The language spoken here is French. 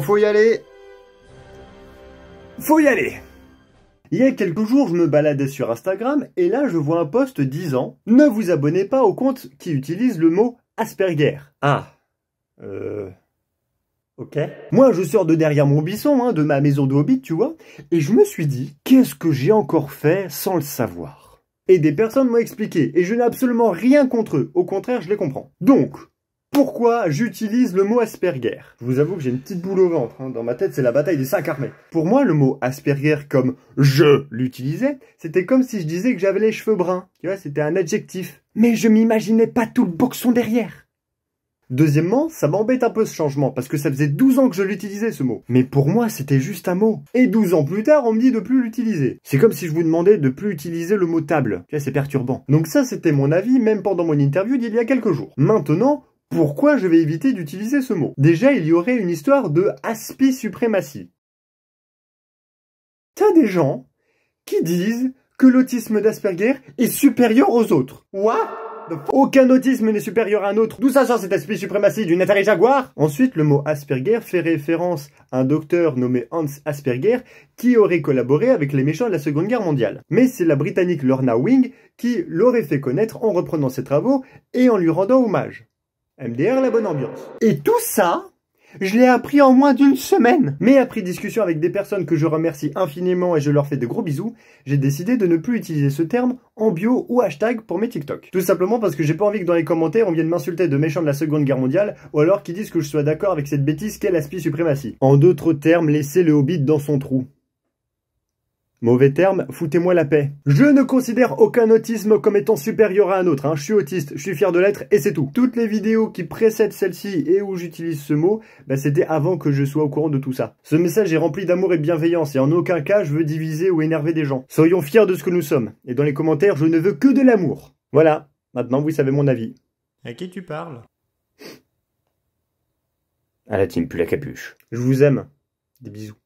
faut y aller, faut y aller. Il y a quelques jours, je me baladais sur Instagram et là, je vois un post disant Ne vous abonnez pas au compte qui utilise le mot Asperger. Ah. Euh. Ok. Moi, je sors de derrière mon bisson, hein, de ma maison de hobbit, tu vois, et je me suis dit Qu'est-ce que j'ai encore fait sans le savoir Et des personnes m'ont expliqué, et je n'ai absolument rien contre eux, au contraire, je les comprends. Donc, pourquoi j'utilise le mot Asperger Je vous avoue que j'ai une petite boule au ventre, hein. dans ma tête c'est la bataille des cinq armées. Pour moi, le mot Asperger comme je l'utilisais, c'était comme si je disais que j'avais les cheveux bruns. Tu vois, c'était un adjectif. Mais je m'imaginais pas tout le boxon derrière. Deuxièmement, ça m'embête un peu ce changement, parce que ça faisait 12 ans que je l'utilisais ce mot. Mais pour moi, c'était juste un mot. Et 12 ans plus tard, on me dit de plus l'utiliser. C'est comme si je vous demandais de plus utiliser le mot table. Tu c'est perturbant. Donc ça, c'était mon avis, même pendant mon interview d'il y a quelques jours. Maintenant, pourquoi je vais éviter d'utiliser ce mot Déjà, il y aurait une histoire de aspi-suprématie. T'as des gens qui disent que l'autisme d'Asperger est supérieur aux autres. What aucun autisme n'est supérieur à un autre. D'où ça sort cet aspi suprématie du Nathalie Jaguar Ensuite, le mot Asperger fait référence à un docteur nommé Hans Asperger qui aurait collaboré avec les méchants de la Seconde Guerre mondiale. Mais c'est la Britannique Lorna Wing qui l'aurait fait connaître en reprenant ses travaux et en lui rendant hommage. MDR, la bonne ambiance. Et tout ça, je l'ai appris en moins d'une semaine. Mais après discussion avec des personnes que je remercie infiniment et je leur fais de gros bisous, j'ai décidé de ne plus utiliser ce terme en bio ou hashtag pour mes TikTok. Tout simplement parce que j'ai pas envie que dans les commentaires on vienne m'insulter de méchant de la seconde guerre mondiale ou alors qu'ils disent que je sois d'accord avec cette bêtise qu'est l'aspi suprématie. En d'autres termes, laissez le hobbit dans son trou. Mauvais terme, foutez-moi la paix. Je ne considère aucun autisme comme étant supérieur à un autre. Hein. Je suis autiste, je suis fier de l'être et c'est tout. Toutes les vidéos qui précèdent celle-ci et où j'utilise ce mot, bah, c'était avant que je sois au courant de tout ça. Ce message est rempli d'amour et de bienveillance et en aucun cas je veux diviser ou énerver des gens. Soyons fiers de ce que nous sommes. Et dans les commentaires, je ne veux que de l'amour. Voilà, maintenant vous savez mon avis. À qui tu parles À la team plus la capuche. Je vous aime. Des bisous.